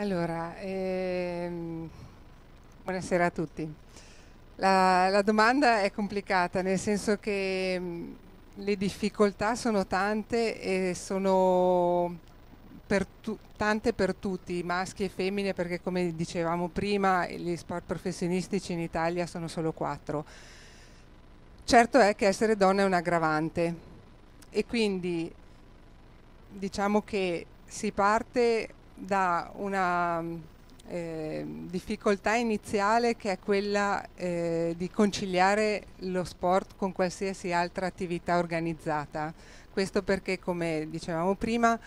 Allora, ehm, buonasera a tutti. La, la, domanda è complicata, nel senso che mh, mm, le difficoltà sono tante e sono per tu, tante per tutti, maschi e femmine, perché come dicevamo prima, gli sport professionistici in Italia sono solo quattro. Certo è che essere donna è un aggravante e quindi diciamo che si parte da una eh, difficoltà iniziale che è quella eh, di conciliare lo sport con qualsiasi altra attività organizzata. Questo perché, come dicevamo prima,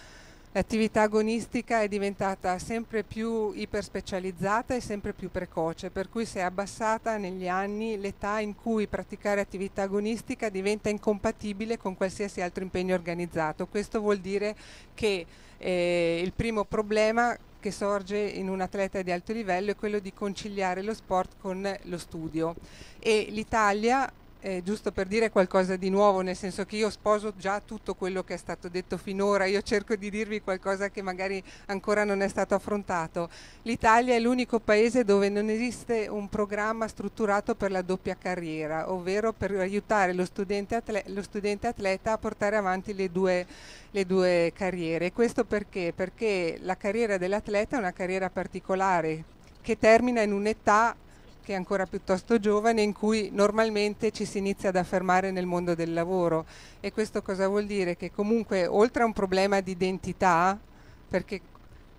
l'attività agonistica è diventata sempre più iperspecializzata e sempre più precoce, per cui si è abbassata negli anni l'età in cui praticare attività agonistica diventa incompatibile con qualsiasi altro impegno organizzato. Questo vuol dire che eh, il primo problema che sorge in un atleta di alto livello è quello di conciliare lo sport con lo studio e l'Italia eh, giusto per dire qualcosa di nuovo, nel senso che io sposo già tutto quello che è stato detto finora, io cerco di dirvi qualcosa che magari ancora non è stato affrontato. L'Italia è l'unico paese dove non esiste un programma strutturato per la doppia carriera, ovvero per aiutare lo studente, atleta, lo studente atleta a portare avanti le due, le due carriere. Questo perché? Perché la carriera dell'atleta è una carriera particolare che termina in un'età che è ancora piuttosto giovane, in cui normalmente ci si inizia ad affermare nel mondo del lavoro. E questo cosa vuol dire? Che comunque oltre a un problema di identità, perché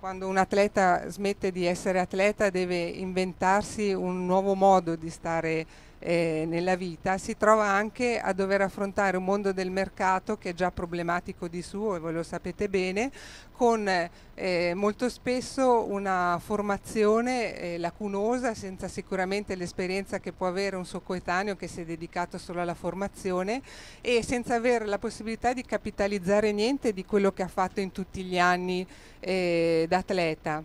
quando un atleta smette di essere atleta deve inventarsi un nuovo modo di stare eh, nella vita, si trova anche a dover affrontare un mondo del mercato che è già problematico di suo e voi lo sapete bene, con eh, molto spesso una formazione eh, lacunosa, senza sicuramente l'esperienza che può avere un suo coetaneo che si è dedicato solo alla formazione e senza avere la possibilità di capitalizzare niente di quello che ha fatto in tutti gli anni eh, da atleta.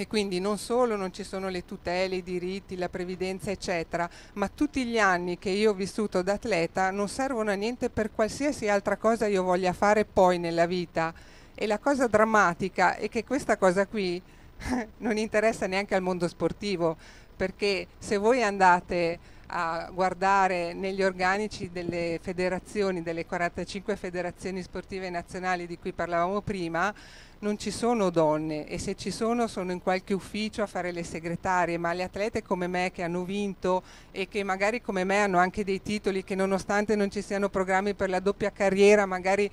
E quindi non solo non ci sono le tutele, i diritti, la previdenza, eccetera, ma tutti gli anni che io ho vissuto da atleta non servono a niente per qualsiasi altra cosa io voglia fare poi nella vita. E la cosa drammatica è che questa cosa qui non interessa neanche al mondo sportivo, perché se voi andate a guardare negli organici delle federazioni, delle 45 federazioni sportive nazionali di cui parlavamo prima, non ci sono donne e se ci sono sono in qualche ufficio a fare le segretarie, ma le atlete come me che hanno vinto e che magari come me hanno anche dei titoli che nonostante non ci siano programmi per la doppia carriera, magari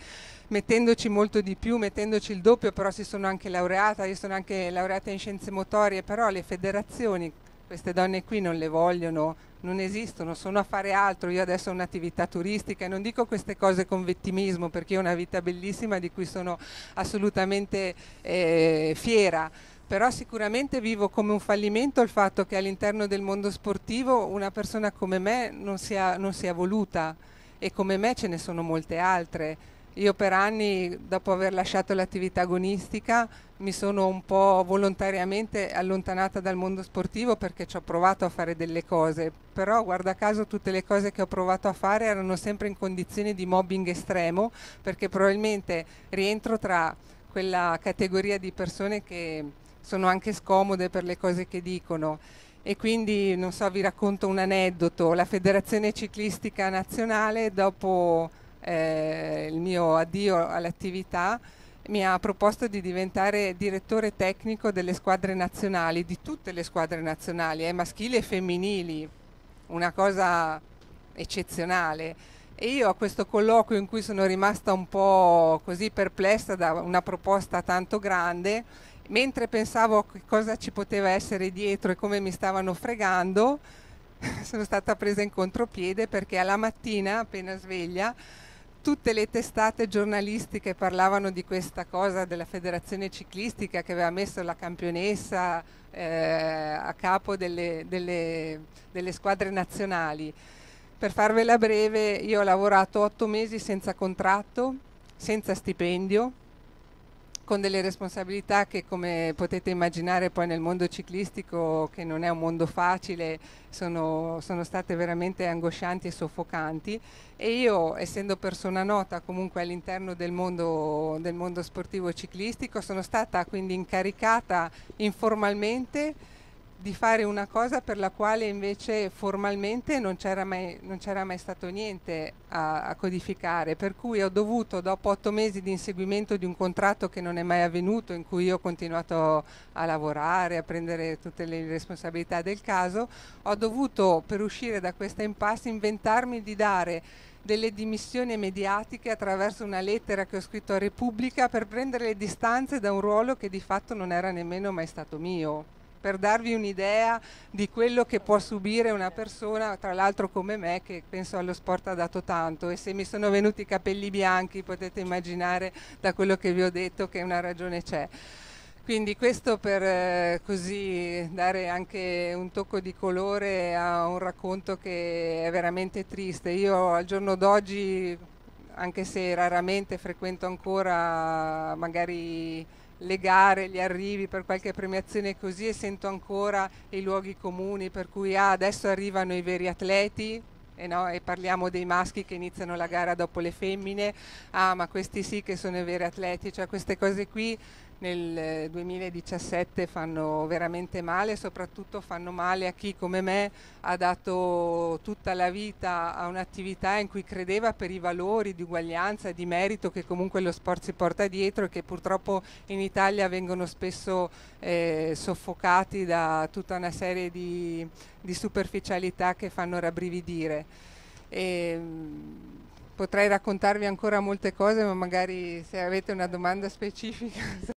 mettendoci molto di più, mettendoci il doppio, però si sono anche laureata, io sono anche laureata in scienze motorie, però le federazioni queste donne qui non le vogliono, non esistono, sono a fare altro, io adesso ho un'attività turistica e non dico queste cose con vettimismo perché ho una vita bellissima di cui sono assolutamente eh, fiera, però sicuramente vivo come un fallimento il fatto che all'interno del mondo sportivo una persona come me non sia, non sia voluta e come me ce ne sono molte altre io per anni, dopo aver lasciato l'attività agonistica, mi sono un po' volontariamente allontanata dal mondo sportivo perché ci ho provato a fare delle cose, però guarda caso tutte le cose che ho provato a fare erano sempre in condizioni di mobbing estremo perché probabilmente rientro tra quella categoria di persone che sono anche scomode per le cose che dicono e quindi non so vi racconto un aneddoto, la Federazione Ciclistica Nazionale dopo eh, il mio addio all'attività, mi ha proposto di diventare direttore tecnico delle squadre nazionali, di tutte le squadre nazionali, eh, maschili e femminili, una cosa eccezionale. E io a questo colloquio in cui sono rimasta un po' così perplessa da una proposta tanto grande, mentre pensavo che cosa ci poteva essere dietro e come mi stavano fregando, sono stata presa in contropiede perché alla mattina, appena sveglia, tutte le testate giornalistiche parlavano di questa cosa della federazione ciclistica che aveva messo la campionessa eh, a capo delle, delle, delle squadre nazionali. Per farvela breve, io ho lavorato otto mesi senza contratto, senza stipendio, con delle responsabilità che come potete immaginare poi nel mondo ciclistico, che non è un mondo facile, sono, sono state veramente angoscianti e soffocanti e io essendo persona nota comunque all'interno del mondo, del mondo sportivo ciclistico sono stata quindi incaricata informalmente di fare una cosa per la quale invece formalmente non c'era mai, non c'era mai stato niente a, a, codificare, per cui ho dovuto, dopo otto mesi di inseguimento di un contratto che non è mai avvenuto, in cui ho continuato a lavorare, a prendere tutte le responsabilità del caso, ho dovuto, per uscire da questa impasse, inventarmi di dare delle dimissioni mediatiche attraverso una lettera che ho scritto a Repubblica per prendere le distanze da un ruolo che di fatto non era nemmeno mai stato mio per darvi un'idea di quello che può subire una persona, tra l'altro come me, che penso allo sport ha dato tanto e se mi sono venuti i capelli bianchi potete immaginare da quello che vi ho detto che una ragione c'è. Quindi questo per eh, così dare anche un tocco di colore a un racconto che è veramente triste. Io al giorno d'oggi, anche se raramente frequento ancora magari le gare, gli arrivi per qualche premiazione così e sento ancora i luoghi comuni per cui ah, adesso arrivano i veri atleti, eh no, e parliamo dei maschi che iniziano la gara dopo le femmine, ah ma questi sì che sono i veri atleti, cioè queste cose qui nel 2017 eh, fanno veramente male soprattutto fanno male a chi come me ha dato tutta la vita a un'attività in cui credeva per i valori di uguaglianza di merito che comunque lo sport si porta dietro e che purtroppo in Italia vengono spesso eh, soffocati da tutta una serie di, di superficialità che fanno rabbrividire. E, ehm, potrei raccontarvi ancora molte cose, ma magari se avete una domanda specifica.